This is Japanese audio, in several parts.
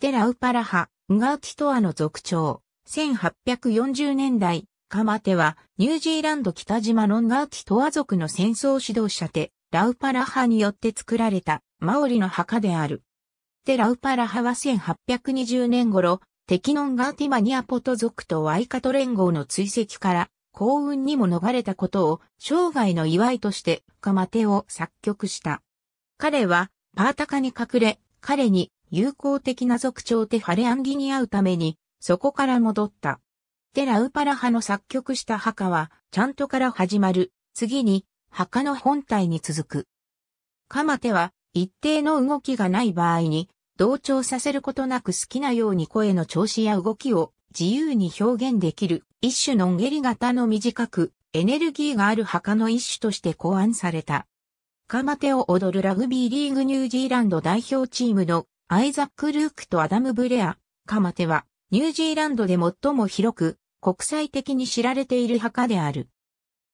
テラウパラハ、ンガーティトアの族長。1840年代、カマテはニュージーランド北島のンガーティトア族の戦争指導者テ、ラウパラハによって作られたマオリの墓である。テラウパラハは1820年頃、敵ノンガーティマニアポト族とワイカト連合の追跡から幸運にも逃れたことを生涯の祝いとしてカマテを作曲した。彼はパータカに隠れ、彼に友好的な族長テファレアンギに会うために、そこから戻った。テラウパラ派の作曲した墓は、ちゃんとから始まる、次に、墓の本体に続く。カマテは、一定の動きがない場合に、同調させることなく好きなように声の調子や動きを自由に表現できる一種のんげり型の短くエネルギーがある墓の一種として考案された。カマテを踊るラグビーリーグニュージーランド代表チームのアイザック・ルークとアダム・ブレア、カマテは、ニュージーランドで最も広く、国際的に知られている墓である。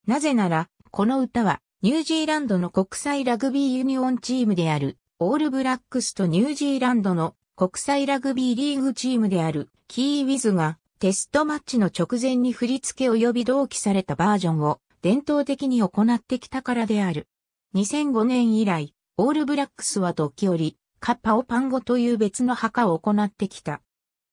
なぜなら、この歌は、ニュージーランドの国際ラグビーユニオンチームである、オールブラックスとニュージーランドの国際ラグビーリーグチームである、キーウィズが、テストマッチの直前に振り付け及び同期されたバージョンを、伝統的に行ってきたからである。2005年以来、オールブラックスは時折、カッパオパンゴという別の墓を行ってきた。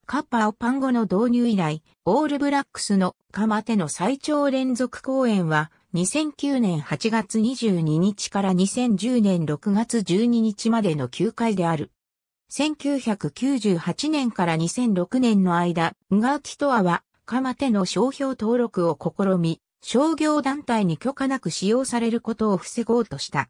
カッパオパンゴの導入以来、オールブラックスのカマテの最長連続公演は、2009年8月22日から2010年6月12日までの9回である。1998年から2006年の間、ガーキトアは、カマテの商標登録を試み、商業団体に許可なく使用されることを防ごうとした。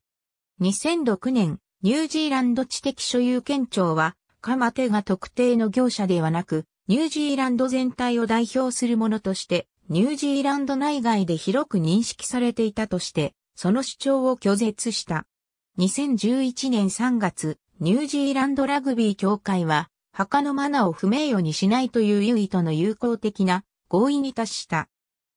2006年、ニュージーランド知的所有権庁は、かまてが特定の業者ではなく、ニュージーランド全体を代表するものとして、ニュージーランド内外で広く認識されていたとして、その主張を拒絶した。2011年3月、ニュージーランドラグビー協会は、墓のマナを不名誉にしないという優位との友好的な合意に達した。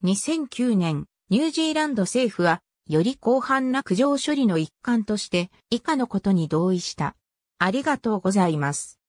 2009年、ニュージーランド政府はより広範な苦情処理の一環として以下のことに同意した。ありがとうございます。